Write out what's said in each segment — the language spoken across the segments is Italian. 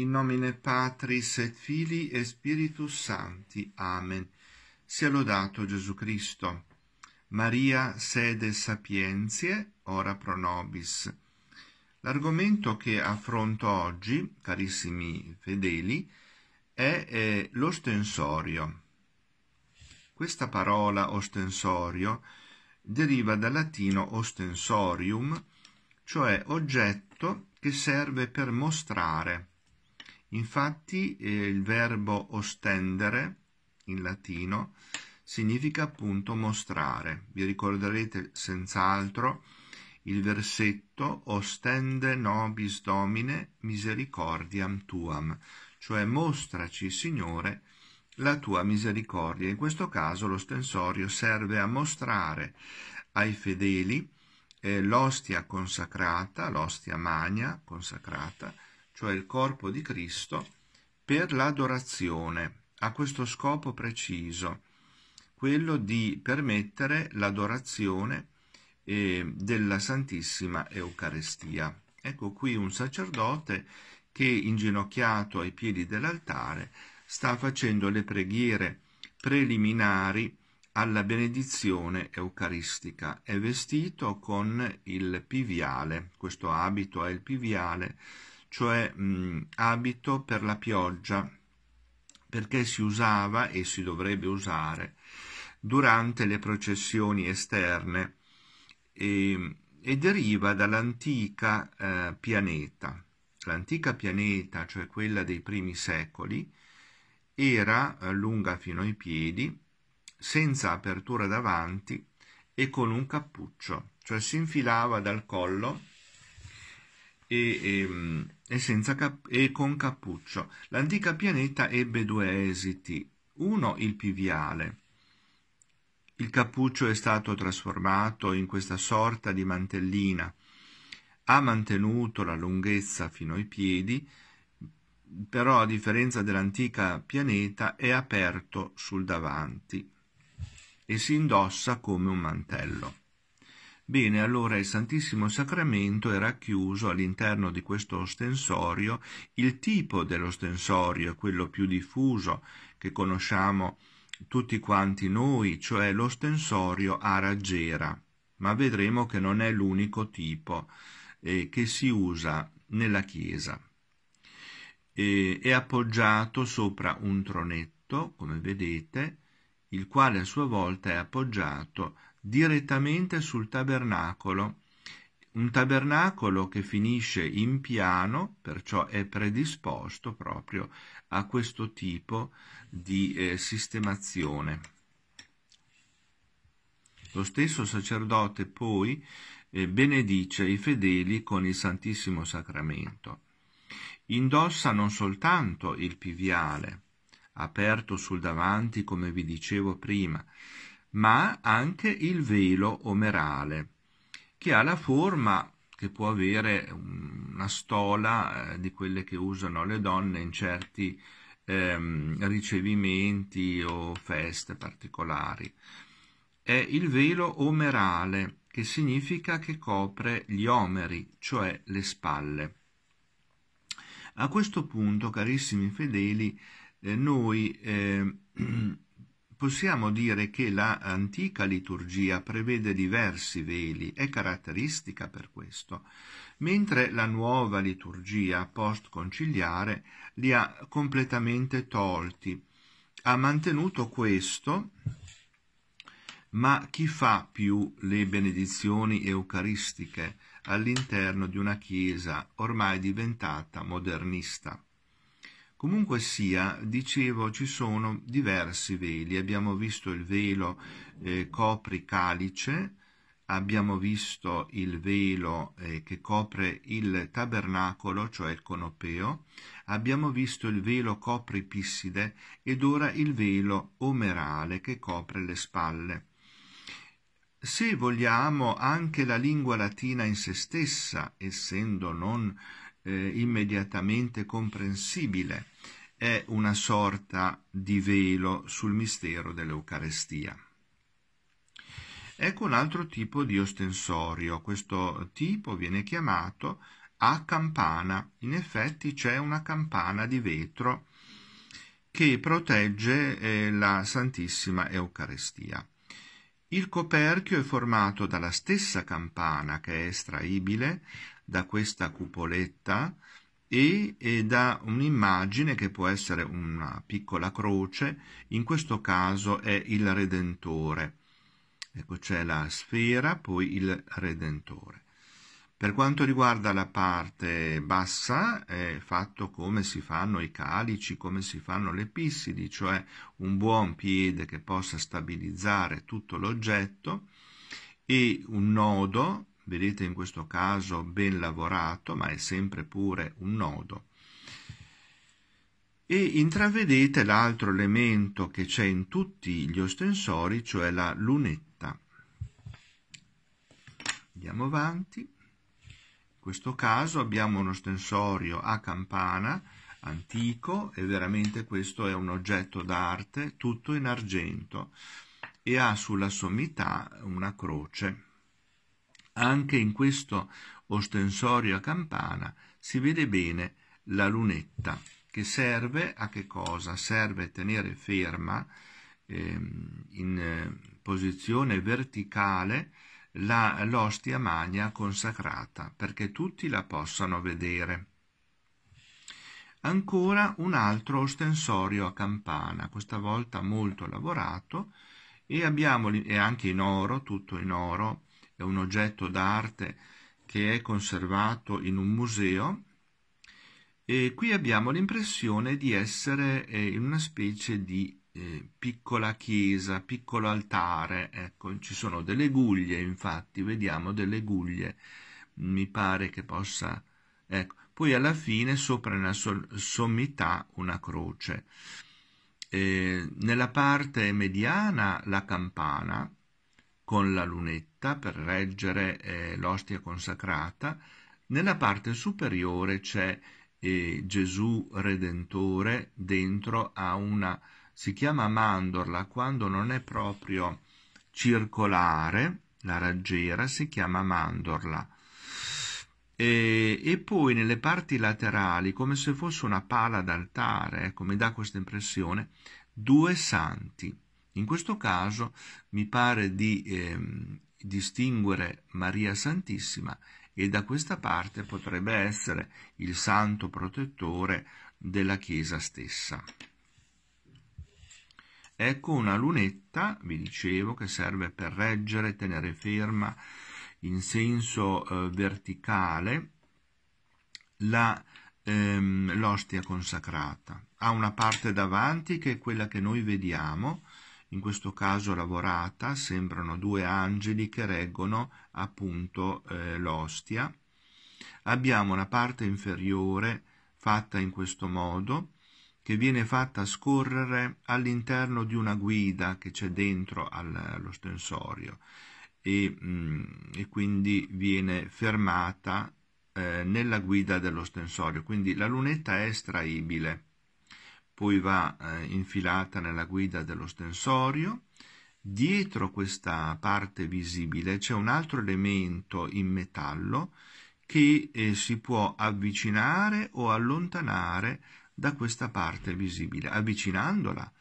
In nomine Patris et Filii e Spiritus Sancti. Amen. Sia lodato Gesù Cristo. Maria sede sapientie, ora pro nobis. L'argomento che affronto oggi, carissimi fedeli, è eh, l'ostensorio. Questa parola ostensorio deriva dal latino ostensorium, cioè oggetto che serve per mostrare Infatti eh, il verbo ostendere in latino significa appunto mostrare. Vi ricorderete senz'altro il versetto ostende nobis domine misericordiam tuam, cioè mostraci Signore la tua misericordia. In questo caso l'ostensorio serve a mostrare ai fedeli eh, l'ostia consacrata, l'ostia magna consacrata, cioè il corpo di Cristo, per l'adorazione, a questo scopo preciso, quello di permettere l'adorazione eh, della Santissima Eucaristia. Ecco qui un sacerdote che, inginocchiato ai piedi dell'altare, sta facendo le preghiere preliminari alla benedizione eucaristica. È vestito con il piviale, questo abito è il piviale cioè mh, abito per la pioggia, perché si usava e si dovrebbe usare durante le processioni esterne e, e deriva dall'antica eh, pianeta. L'antica pianeta, cioè quella dei primi secoli, era eh, lunga fino ai piedi, senza apertura davanti e con un cappuccio, cioè si infilava dal collo e, ehm, e, cap- e con cappuccio. L'antica pianeta ebbe due esiti. Uno, il piviale. Il cappuccio è stato trasformato in questa sorta di mantellina. Ha mantenuto la lunghezza fino ai piedi, però a differenza dell'antica pianeta è aperto sul davanti e si indossa come un mantello. Bene, allora il Santissimo Sacramento è racchiuso all'interno di questo ostensorio. Il tipo dell'ostensorio è quello più diffuso che conosciamo tutti quanti noi, cioè l'ostensorio a raggiera, ma vedremo che non è l'unico tipo eh, che si usa nella Chiesa. E, è appoggiato sopra un tronetto, come vedete, il quale a sua volta è appoggiato direttamente sul tabernacolo, un tabernacolo che finisce in piano, perciò è predisposto proprio a questo tipo di eh, sistemazione. Lo stesso sacerdote poi eh, benedice i fedeli con il Santissimo Sacramento. Indossa non soltanto il piviale, aperto sul davanti come vi dicevo prima, ma anche il velo omerale, che ha la forma che può avere una stola eh, di quelle che usano le donne in certi ehm, ricevimenti o feste particolari. È il velo omerale, che significa che copre gli omeri, cioè le spalle. A questo punto, carissimi fedeli, eh, noi eh, Possiamo dire che la antica liturgia prevede diversi veli, è caratteristica per questo, mentre la nuova liturgia post-conciliare li ha completamente tolti. Ha mantenuto questo, ma chi fa più le benedizioni eucaristiche all'interno di una chiesa ormai diventata modernista? Comunque sia, dicevo, ci sono diversi veli. Abbiamo visto il velo eh, copri calice, abbiamo visto il velo eh, che copre il tabernacolo, cioè il conopeo, abbiamo visto il velo copri pisside ed ora il velo omerale che copre le spalle. Se vogliamo, anche la lingua latina in se stessa, essendo non eh, immediatamente comprensibile, è una sorta di velo sul mistero dell'Eucarestia. Ecco un altro tipo di ostensorio, questo tipo viene chiamato a campana, in effetti c'è una campana di vetro che protegge eh, la Santissima Eucarestia. Il coperchio è formato dalla stessa campana che è estraibile da questa cupoletta e, e da un'immagine che può essere una piccola croce, in questo caso è il Redentore. Ecco c'è la sfera, poi il Redentore. Per quanto riguarda la parte bassa è fatto come si fanno i calici, come si fanno le pissidi, cioè un buon piede che possa stabilizzare tutto l'oggetto e un nodo vedete in questo caso ben lavorato, ma è sempre pure un nodo. E intravedete l'altro elemento che c'è in tutti gli ostensori, cioè la lunetta. Andiamo avanti. In questo caso abbiamo un ostensorio a campana, antico, e veramente questo è un oggetto d'arte, tutto in argento, e ha sulla sommità una croce. Anche in questo ostensorio a campana si vede bene la lunetta che serve a che cosa? Serve a tenere ferma ehm, in eh, posizione verticale la, l'ostia magna consacrata perché tutti la possano vedere. Ancora un altro ostensorio a campana, questa volta molto lavorato, e abbiamo e anche in oro, tutto in oro, è un oggetto d'arte che è conservato in un museo e qui abbiamo l'impressione di essere eh, in una specie di eh, piccola chiesa, piccolo altare, ecco, ci sono delle guglie, infatti, vediamo delle guglie, mi pare che possa, ecco, poi alla fine sopra nella sommità una croce. Eh, nella parte mediana la campana, con la lunetta per reggere eh, l'ostia consacrata. Nella parte superiore c'è eh, Gesù Redentore dentro a una, si chiama mandorla quando non è proprio circolare, la raggiera si chiama mandorla. E, e, poi nelle parti laterali, come se fosse una pala d'altare, ecco, mi dà questa impressione, due santi. In questo caso mi pare di eh, distinguere Maria Santissima e da questa parte potrebbe essere il santo protettore della Chiesa stessa. Ecco una lunetta, vi dicevo, che serve per reggere, tenere ferma in senso eh, verticale la, ehm, l'ostia consacrata. Ha una parte davanti che è quella che noi vediamo, in questo caso lavorata, sembrano due angeli che reggono appunto eh, l'ostia. Abbiamo la parte inferiore fatta in questo modo, che viene fatta scorrere all'interno di una guida che c'è dentro al, allo stensorio e, mh, mm, e, quindi viene fermata eh, nella guida dello stensorio, quindi la lunetta è estraibile poi va eh, infilata nella guida dello stensorio. Dietro questa parte visibile c'è un altro elemento in metallo che eh, si può avvicinare o allontanare da questa parte visibile. Avvicinandola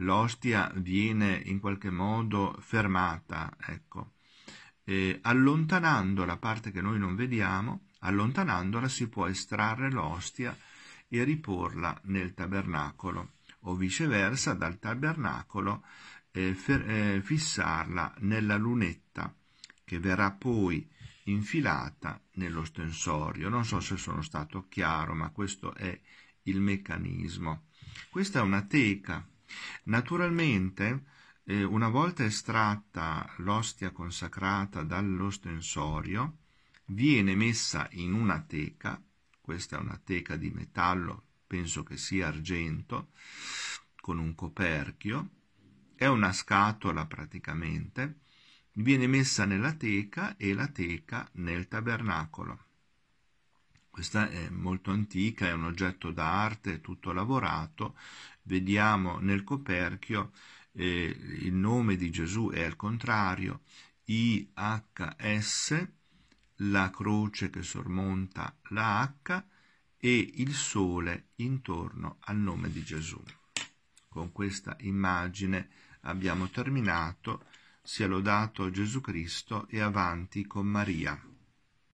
l'ostia viene in qualche modo fermata, ecco. Eh, allontanando la parte che noi non vediamo, allontanandola si può estrarre l'ostia e riporla nel tabernacolo, o viceversa dal tabernacolo eh, fer, eh, fissarla nella lunetta, che verrà poi infilata nello stensorio. Non so se sono stato chiaro, ma questo è il meccanismo. Questa è una teca. Naturalmente, eh, una volta estratta l'ostia consacrata dallo stensorio, viene messa in una teca questa è una teca di metallo, penso che sia argento, con un coperchio, è una scatola praticamente, viene messa nella teca e la teca nel tabernacolo. Questa è molto antica, è un oggetto d'arte, tutto lavorato. Vediamo nel coperchio eh, il nome di Gesù è al contrario, IHS la croce che sormonta la H e il sole intorno al nome di Gesù. Con questa immagine abbiamo terminato, sia lodato Gesù Cristo e avanti con Maria.